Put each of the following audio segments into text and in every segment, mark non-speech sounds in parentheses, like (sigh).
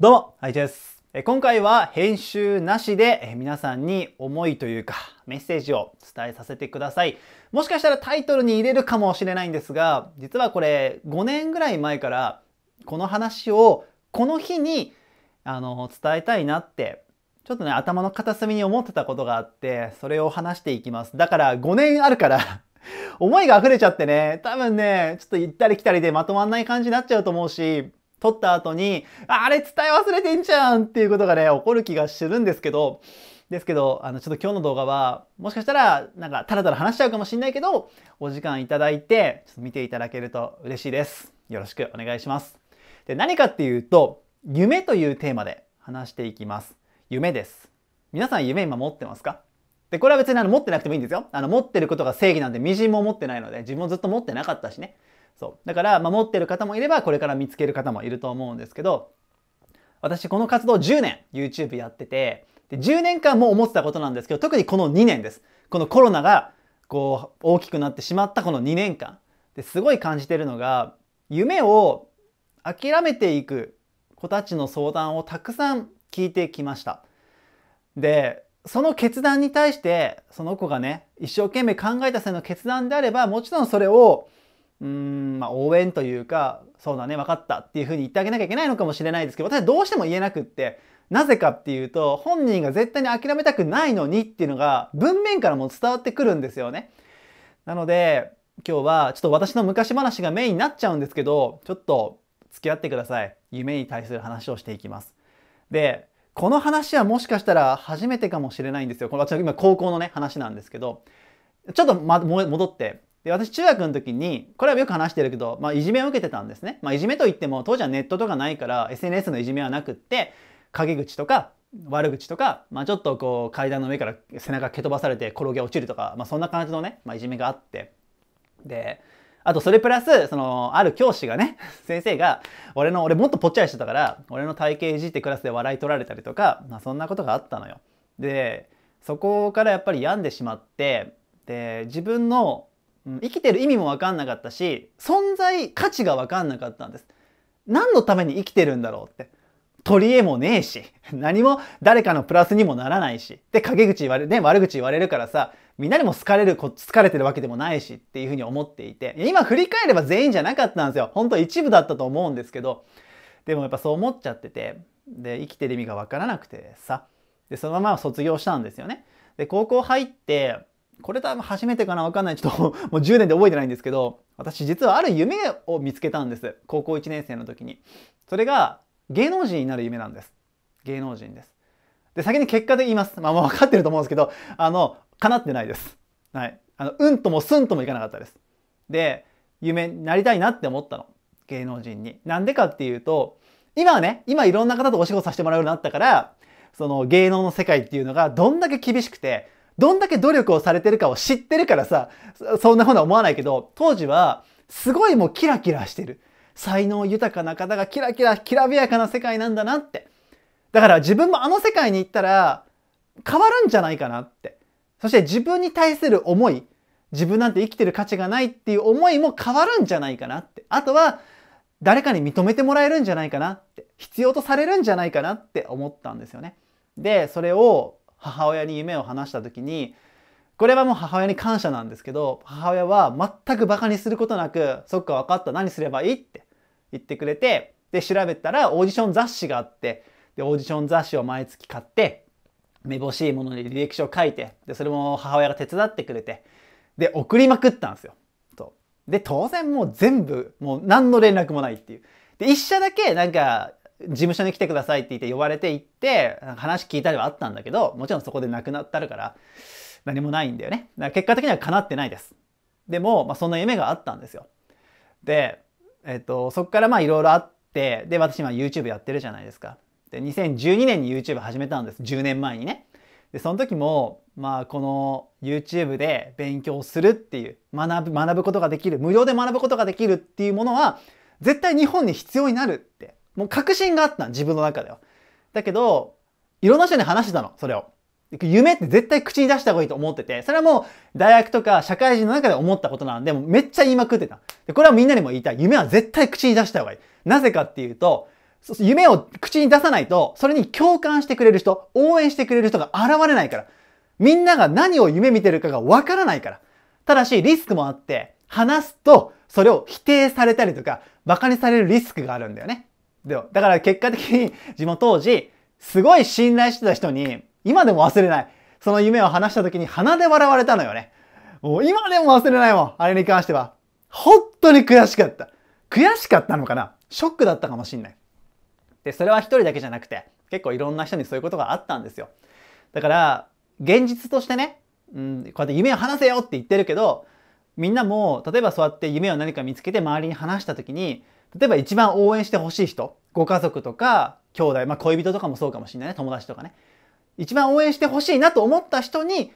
どうも、ハイチです。今回は編集なしで皆さんに思いというかメッセージを伝えさせてください。もしかしたらタイトルに入れるかもしれないんですが、実はこれ5年ぐらい前からこの話をこの日にあの伝えたいなってちょっとね頭の片隅に思ってたことがあってそれを話していきます。だから5年あるから (laughs) 思いが溢れちゃってね、多分ね、ちょっと行ったり来たりでまとまんない感じになっちゃうと思うし、撮った後に、あれ伝え忘れてんじゃんっていうことがね、起こる気がするんですけど、ですけど、あの、ちょっと今日の動画は、もしかしたら、なんか、たらたら話しちゃうかもしんないけど、お時間いただいて、ちょっと見ていただけると嬉しいです。よろしくお願いします。で、何かっていうと、夢というテーマで話していきます。夢です。皆さん夢今持ってますかで、これは別にあの持ってなくてもいいんですよ。あの持ってることが正義なんで微塵も持ってないので、自分もずっと持ってなかったしね。そう。だから、まあ、持ってる方もいれば、これから見つける方もいると思うんですけど、私この活動10年 YouTube やってて、で10年間も思ってたことなんですけど、特にこの2年です。このコロナがこう大きくなってしまったこの2年間ですごい感じてるのが夢を諦めていく子たちの相談をたくさん聞いてきました。でその決断に対してその子がね一生懸命考えたせいの決断であればもちろんそれをうん、まあ、応援というか、そうだね、分かったっていうふうに言ってあげなきゃいけないのかもしれないですけど、私はどうしても言えなくって、なぜかっていうと、本人が絶対に諦めたくないのにっていうのが、文面からも伝わってくるんですよね。なので、今日はちょっと私の昔話がメインになっちゃうんですけど、ちょっと付き合ってください。夢に対する話をしていきます。で、この話はもしかしたら初めてかもしれないんですよ。この私は今高校のね、話なんですけど、ちょっと、ま、戻って、で、私中学の時に、これはよく話してるけど、まあ、いじめを受けてたんですね。まあ、いじめといっても、当時はネットとかないから、SNS のいじめはなくって、陰口とか、悪口とか、まあ、ちょっとこう階段の上から背中蹴飛ばされて転げ落ちるとか、まあ、そんな感じのね、まあ、いじめがあってであとそれプラスそのある教師がね (laughs) 先生が俺の俺もっとぽっちゃりしてたから俺の体型いじってクラスで笑い取られたりとか、まあ、そんなことがあったのよ。でそこからやっぱり病んでしまってで自分の生きてる意味も分かんなかったし存在価値が分かんなかったんです何のために生きてるんだろうって取り柄もねえし (laughs) 何も誰かのプラスにもならないしで陰口言われ、ね、悪口言われるからさみんなにも好かれる好かれてるわけでもないしっていうふうに思っていて今振り返れば全員じゃなかったんですよ本当一部だったと思うんですけどでもやっぱそう思っちゃっててで生きてる意味が分からなくてさでそのまま卒業したんですよね。で高校入ってこれ多分初めてかなわかんない。ちょっと (laughs) もう10年で覚えてないんですけど、私実はある夢を見つけたんです。高校1年生の時に。それが芸能人になる夢なんです。芸能人です。で、先に結果で言います。まあもう分かってると思うんですけど、あの、叶ってないです。はい。あの、うんともすんともいかなかったです。で、夢になりたいなって思ったの。芸能人に。なんでかっていうと、今はね、今いろんな方とお仕事させてもらうようになったから、その芸能の世界っていうのがどんだけ厳しくて、どんだけ努力をされてるかを知ってるからさ、そんなふうなは思わないけど、当時は、すごいもうキラキラしてる。才能豊かな方がキラキラ、きらびやかな世界なんだなって。だから自分もあの世界に行ったら、変わるんじゃないかなって。そして自分に対する思い、自分なんて生きてる価値がないっていう思いも変わるんじゃないかなって。あとは、誰かに認めてもらえるんじゃないかなって、必要とされるんじゃないかなって思ったんですよね。で、それを母親に夢を話した時にこれはもう母親に感謝なんですけど母親は全くバカにすることなく「そっか分かった何すればいい?」って言ってくれてで調べたらオーディション雑誌があってでオーディション雑誌を毎月買ってめぼしいものに履歴書を書いてでそれも母親が手伝ってくれてで送りまくったんですよ。とで当然もう全部もう何の連絡もないっていう。で一社だけなんか事務所に来てくださいって言って呼ばれて行って話聞いたりはあったんだけどもちろんそこで亡くなったるから何もないんだよねだから結果的には叶ってないですでも、まあ、その夢があったんですよで、えっと、そこからまあいろいろあってで私今 YouTube やってるじゃないですかで2012年に YouTube 始めたんです10年前にねでその時もまあこの YouTube で勉強するっていう学ぶ学ぶことができる無料で学ぶことができるっていうものは絶対日本に必要になるってもう確信があった自分の中では。だけど、いろんな人に話してたの、それを。夢って絶対口に出した方がいいと思ってて、それはもう大学とか社会人の中で思ったことなんで、もめっちゃ言いまくってた。で、これはみんなにも言いたい。夢は絶対口に出した方がいい。なぜかっていうと、夢を口に出さないと、それに共感してくれる人、応援してくれる人が現れないから。みんなが何を夢見てるかがわからないから。ただし、リスクもあって、話すと、それを否定されたりとか、馬鹿にされるリスクがあるんだよね。だだから結果的に自分当時、すごい信頼してた人に、今でも忘れない。その夢を話した時に鼻で笑われたのよね。もう今でも忘れないもん。あれに関しては。本当に悔しかった。悔しかったのかなショックだったかもしんない。で、それは一人だけじゃなくて、結構いろんな人にそういうことがあったんですよ。だから、現実としてね、うん、こうやって夢を話せよって言ってるけど、みんなも、例えばそうやって夢を何か見つけて周りに話した時に、例えば一番応援してほしい人、ご家族とか、兄弟、まあ、恋人とかもそうかもしれないね、友達とかね。一番応援してほしいなと思った人に、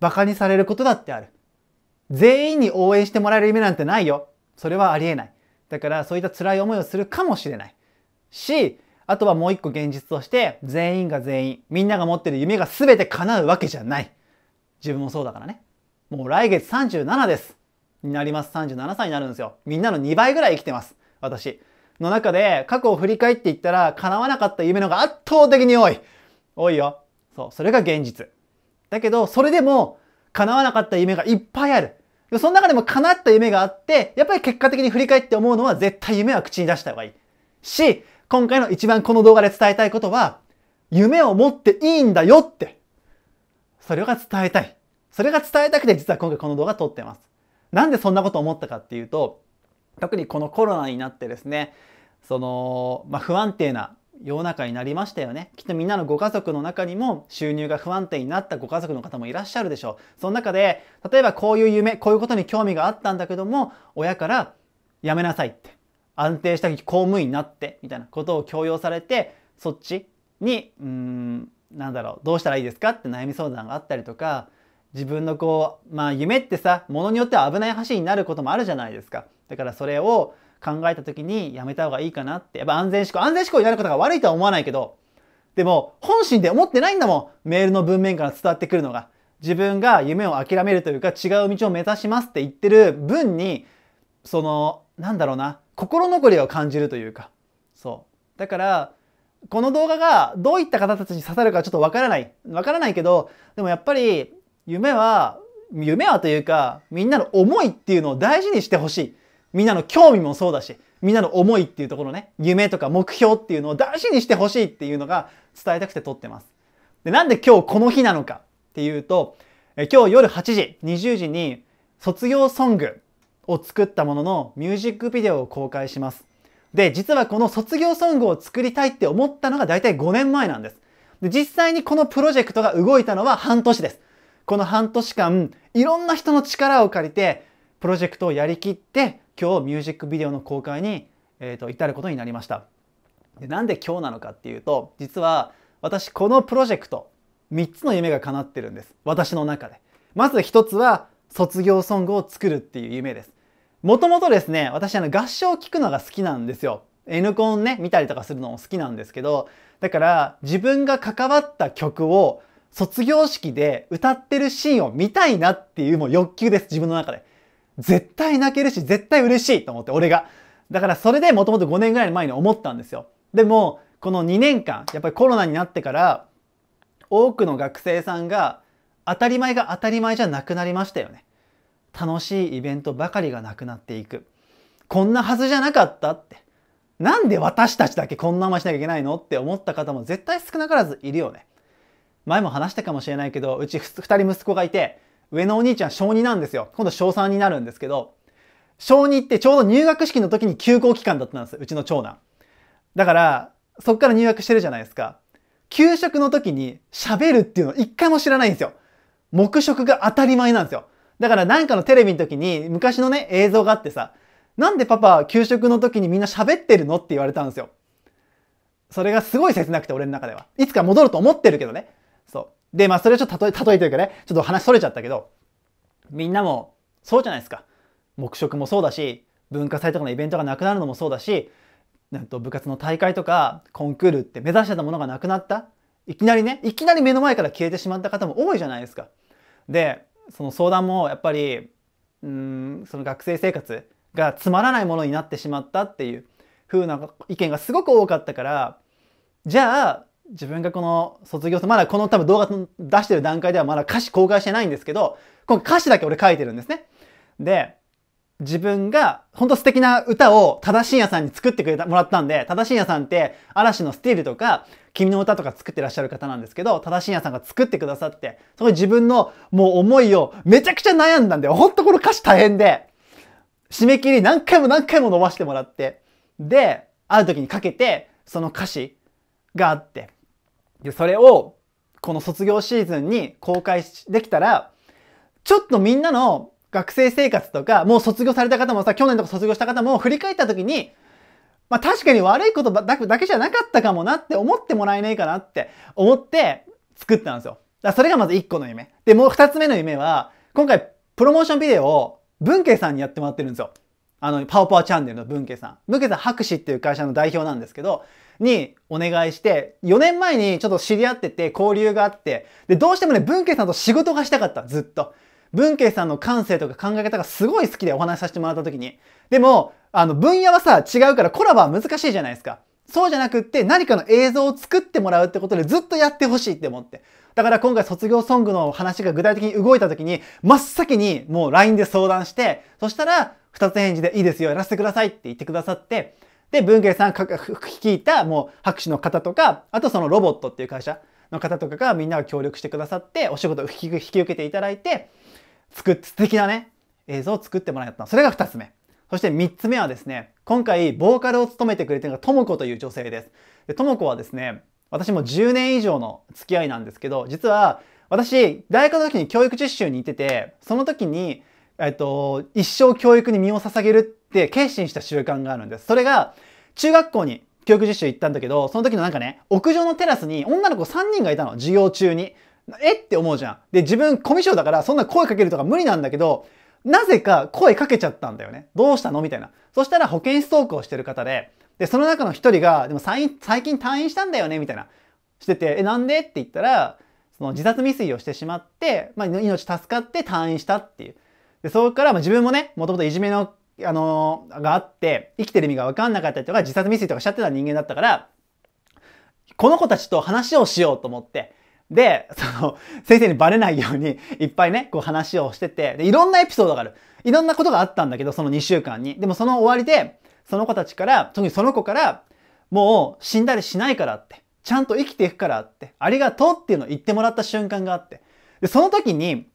馬鹿にされることだってある。全員に応援してもらえる夢なんてないよ。それはありえない。だからそういった辛い思いをするかもしれない。し、あとはもう一個現実として、全員が全員、みんなが持ってる夢が全て叶うわけじゃない。自分もそうだからね。もう来月37です。になります。37歳になるんですよ。みんなの2倍ぐらい生きてます。私。の中で、過去を振り返って言ったら、叶わなかった夢のが圧倒的に多い。多いよ。そう、それが現実。だけど、それでも、叶わなかった夢がいっぱいある。その中でも叶った夢があって、やっぱり結果的に振り返って思うのは、絶対夢は口に出した方がいい。し、今回の一番この動画で伝えたいことは、夢を持っていいんだよって。それが伝えたい。それが伝えたくて実は今回この動画撮ってます。なんでそんなこと思ったかっていうと、特にこのコロナになってですねその、まあ、不安定な世の中になりましたよねきっとみんなのご家族の中にも収入が不安定になったご家族の方もいらっしゃるでしょうその中で例えばこういう夢こういうことに興味があったんだけども親からやめなさいって安定した公務員になってみたいなことを強要されてそっちにうんなんだろうどうしたらいいですかって悩み相談があったりとか自分のこうまあ夢ってさものによっては危ない橋になることもあるじゃないですかだからそれを考えた時にやめた方がいいかなって。やっぱ安全思考。安全思考になることが悪いとは思わないけど、でも本心で思ってないんだもん。メールの文面から伝わってくるのが。自分が夢を諦めるというか違う道を目指しますって言ってる分に、その、なんだろうな、心残りを感じるというか。そう。だから、この動画がどういった方たちに刺さるかちょっとわからない。わからないけど、でもやっぱり夢は、夢はというか、みんなの思いっていうのを大事にしてほしい。みんなの興味もそうだし、みんなの思いっていうところね、夢とか目標っていうのを大事にしてほしいっていうのが伝えたくて撮ってます。で、なんで今日この日なのかっていうと、え今日夜8時、20時に卒業ソングを作ったもののミュージックビデオを公開します。で、実はこの卒業ソングを作りたいって思ったのが大体5年前なんです。で、実際にこのプロジェクトが動いたのは半年です。この半年間、いろんな人の力を借りて、プロジェクトをやりきって、今日ミュージックビデオの公開に、えーと、至ることになりましたでなんで今日なのかっていうと実は私このプロジェクト3つの夢が叶ってるんです私の中でまず1つは卒業ソングを作るっていう夢ですもともとですね私あの合唱を聴くのが好きなんですよ N コンね見たりとかするのも好きなんですけどだから自分が関わった曲を卒業式で歌ってるシーンを見たいなっていうもう欲求です自分の中で絶対泣けるし、絶対嬉しいと思って、俺が。だからそれでもともと5年ぐらい前に思ったんですよ。でも、この2年間、やっぱりコロナになってから、多くの学生さんが、当たり前が当たり前じゃなくなりましたよね。楽しいイベントばかりがなくなっていく。こんなはずじゃなかったって。なんで私たちだけこんなましなきゃいけないのって思った方も絶対少なからずいるよね。前も話したかもしれないけど、うち2人息子がいて、上のお兄ちゃん小2なんですよ。今度小3になるんですけど、小2ってちょうど入学式の時に休校期間だったんです。うちの長男。だから、そっから入学してるじゃないですか。給食の時に喋るっていうの一回も知らないんですよ。黙食が当たり前なんですよ。だからなんかのテレビの時に昔のね、映像があってさ、なんでパパ給食の時にみんな喋ってるのって言われたんですよ。それがすごい切なくて俺の中では。いつか戻ると思ってるけどね。で、まあそれはちょっと例え、例えというかね、ちょっと話それちゃったけど、みんなもそうじゃないですか。黙食もそうだし、文化祭とかのイベントがなくなるのもそうだし、なんと部活の大会とかコンクールって目指してたものがなくなった。いきなりね、いきなり目の前から消えてしまった方も多いじゃないですか。で、その相談もやっぱり、うん、その学生生活がつまらないものになってしまったっていう風な意見がすごく多かったから、じゃあ自分がこの卒業まだこの多分動画出してる段階ではまだ歌詞公開してないんですけど、この歌詞だけ俺書いてるんですね。で、自分が本当素敵な歌をただしんやさんに作ってくれた、もらったんで、ただしんやさんって嵐のスティールとか、君の歌とか作ってらっしゃる方なんですけど、ただしんやさんが作ってくださって、そこで自分のもう思いをめちゃくちゃ悩んだんで、ほんとこの歌詞大変で、締め切り何回も何回も伸ばしてもらって、で、ある時にかけて、その歌詞があって、で、それを、この卒業シーズンに公開できたら、ちょっとみんなの学生生活とか、もう卒業された方もさ、去年とか卒業した方も振り返った時に、まあ確かに悪いことだけじゃなかったかもなって思ってもらえないかなって思って作ったんですよ。だそれがまず1個の夢。で、もう2つ目の夢は、今回プロモーションビデオを文慶さんにやってもらってるんですよ。あの、パオパオチャンネルの文家さん。文家さん博士っていう会社の代表なんですけど、にお願いして、4年前にちょっと知り合ってて、交流があって、で、どうしてもね、文家さんと仕事がしたかった、ずっと。文系さんの感性とか考え方がすごい好きでお話しさせてもらった時に。でも、あの、分野はさ、違うからコラボは難しいじゃないですか。そうじゃなくって何かの映像を作ってもらうってことでずっとやってほしいって思って。だから今回卒業ソングの話が具体的に動いた時に、真っ先にもう LINE で相談して、そしたら、二つ返事でいいですよ、やらせてくださいって言ってくださって、で、文芸さん聞いたもう拍手の方とか、あとそのロボットっていう会社の方とかがみんなが協力してくださって、お仕事を引き引き受けていただいて、作っ素敵なね、映像を作ってもらったそれが二つ目。そして三つ目はですね、今回ボーカルを務めてくれてるのがともこという女性です。ともこはですね、私も10年以上の付き合いなんですけど、実は私、大学の時に教育実習に行ってて、その時にえっと、一生教育に身を捧げるって決心した習慣があるんです。それが、中学校に教育実習行ったんだけど、その時のなんかね、屋上のテラスに女の子3人がいたの、授業中に。えって思うじゃん。で、自分コミュ障だからそんな声かけるとか無理なんだけど、なぜか声かけちゃったんだよね。どうしたのみたいな。そしたら保健室トークをしてる方で、で、その中の一人が、でも最近退院したんだよねみたいな。してて、え、なんでって言ったら、その自殺未遂をしてしまって、まあ、命助かって退院したっていう。で、そこから、ま自分もね、もともといじめの、あのー、があって、生きてる意味がわかんなかったりとか、自殺未遂とかしちゃってた人間だったから、この子たちと話をしようと思って、で、その、先生にバレないように、いっぱいね、こう話をしてて、で、いろんなエピソードがある。いろんなことがあったんだけど、その2週間に。でもその終わりで、その子たちから、特にその子から、もう死んだりしないからって、ちゃんと生きていくからって、ありがとうっていうのを言ってもらった瞬間があって。で、その時に、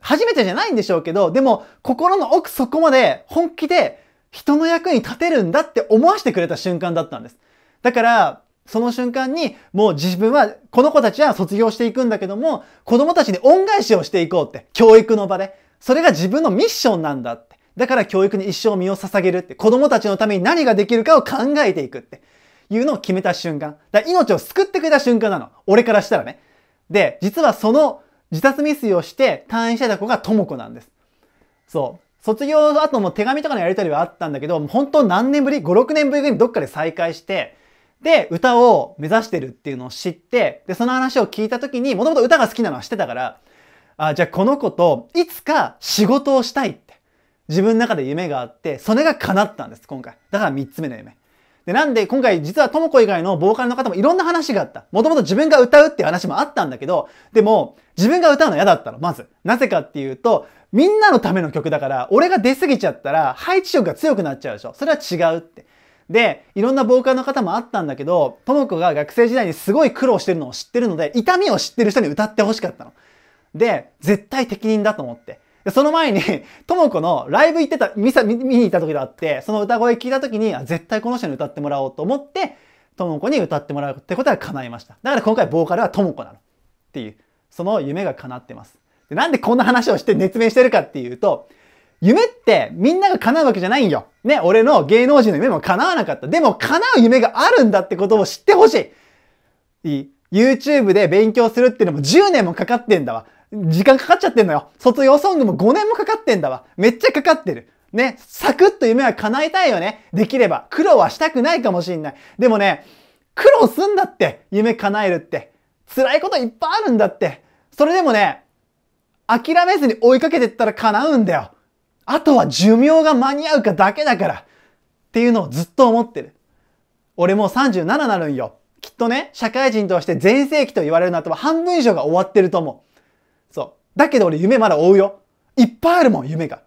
初めてじゃないんでしょうけど、でも心の奥底まで本気で人の役に立てるんだって思わせてくれた瞬間だったんです。だから、その瞬間にもう自分は、この子たちは卒業していくんだけども、子供たちに恩返しをしていこうって、教育の場で。それが自分のミッションなんだって。だから教育に一生身を捧げるって、子供たちのために何ができるかを考えていくって。いうのを決めた瞬間。だから命を救ってくれた瞬間なの。俺からしたらね。で、実はその自殺未遂をして退院してた子が智子なんです。そう。卒業後も手紙とかのやり取りはあったんだけど、本当何年ぶり ?5、6年ぶりぐらいにどっかで再会して、で、歌を目指してるっていうのを知って、で、その話を聞いた時に、もともと歌が好きなのは知ってたから、あ、じゃあこの子といつか仕事をしたいって、自分の中で夢があって、それが叶ったんです、今回。だから3つ目の夢。で、なんで今回実はともこ以外のボーカルの方もいろんな話があった。もともと自分が歌うっていう話もあったんだけど、でも自分が歌うの嫌だったの、まず。なぜかっていうと、みんなのための曲だから、俺が出過ぎちゃったら配置色が強くなっちゃうでしょ。それは違うって。で、いろんなボーカルの方もあったんだけど、ともこが学生時代にすごい苦労してるのを知ってるので、痛みを知ってる人に歌ってほしかったの。で、絶対適任だと思って。その前に、ともこのライブ行ってた、見さ、見に行った時があって、その歌声聞いた時に、絶対この人に歌ってもらおうと思って、ともこに歌ってもらうってことは叶いました。だから今回ボーカルはともこなの。っていう、その夢が叶ってます。でなんでこんな話をして熱弁してるかっていうと、夢ってみんなが叶うわけじゃないんよ。ね、俺の芸能人の夢も叶わなかった。でも叶う夢があるんだってことを知ってほしい。いい YouTube で勉強するっていうのも10年もかかってんだわ。時間かかっちゃってんのよ。卒業ソングも5年もかかってんだわ。めっちゃかかってる。ね、サクッと夢は叶えたいよね。できれば。苦労はしたくないかもしんない。でもね、苦労すんだって。夢叶えるって。辛いこといっぱいあるんだって。それでもね、諦めずに追いかけてったら叶うんだよ。あとは寿命が間に合うかだけだから。っていうのをずっと思ってる。俺もう37なるんよ。きっとね、社会人として全盛期と言われるのとは半分以上が終わってると思う。そう。だけど俺夢まだ追うよ。いっぱいあるもん、夢が。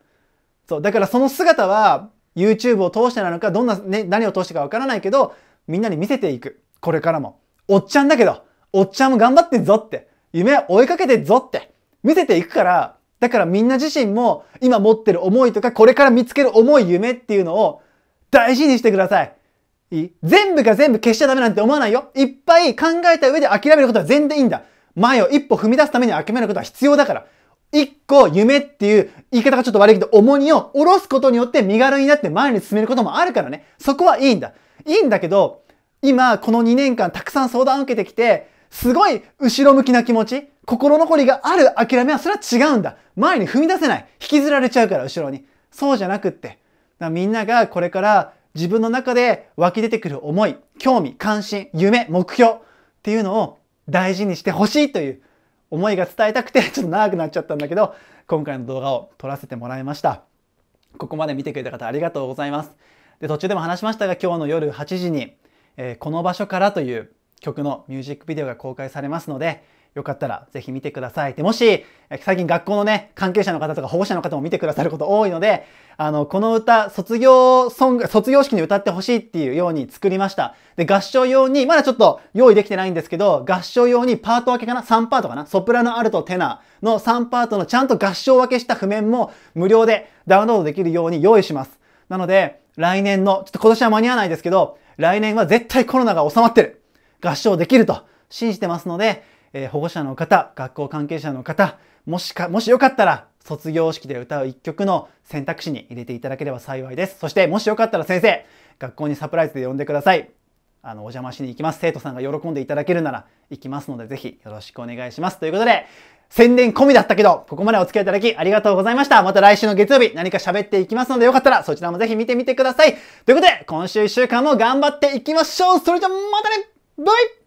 そう。だからその姿は、YouTube を通してなのか、どんな、ね、何を通してかわからないけど、みんなに見せていく。これからも。おっちゃんだけど、おっちゃんも頑張ってんぞって。夢は追いかけてんぞって。見せていくから、だからみんな自身も今持ってる思いとか、これから見つける思い、夢っていうのを大事にしてください。いい全部が全部消しちゃダメなんて思わないよ。いっぱい考えた上で諦めることは全然いいんだ。前を一歩踏み出すために諦めることは必要だから、一個夢っていう言い方がちょっと悪いけど、重荷を下ろすことによって身軽になって前に進めることもあるからね。そこはいいんだ。いいんだけど、今この2年間たくさん相談を受けてきて、すごい後ろ向きな気持ち、心残りがある諦めはそれは違うんだ。前に踏み出せない。引きずられちゃうから後ろに。そうじゃなくって。みんながこれから自分の中で湧き出てくる思い、興味、関心、夢、目標っていうのを大事にしてほしいという思いが伝えたくてちょっと長くなっちゃったんだけど今回の動画を撮らせてもらいましたここまで見てくれた方ありがとうございますで途中でも話しましたが今日の夜8時に、えー、この場所から」という曲のミュージックビデオが公開されますのでよかったらぜひ見てください。で、もし、最近学校のね、関係者の方とか保護者の方も見てくださること多いので、あの、この歌、卒業ソング、卒業式に歌ってほしいっていうように作りました。で、合唱用に、まだちょっと用意できてないんですけど、合唱用にパート分けかな ?3 パートかなソプラノ、アルト、テナの3パートのちゃんと合唱分けした譜面も無料でダウンロードできるように用意します。なので、来年の、ちょっと今年は間に合わないですけど、来年は絶対コロナが収まってる。合唱できると信じてますので、えー、保護者の方、学校関係者の方、もしか、もしよかったら、卒業式で歌う一曲の選択肢に入れていただければ幸いです。そして、もしよかったら先生、学校にサプライズで呼んでください。あの、お邪魔しに行きます。生徒さんが喜んでいただけるなら行きますので、ぜひよろしくお願いします。ということで、宣伝込みだったけど、ここまでお付き合いいただきありがとうございました。また来週の月曜日何か喋っていきますので、よかったらそちらもぜひ見てみてください。ということで、今週1週間も頑張っていきましょう。それじゃまたねバイ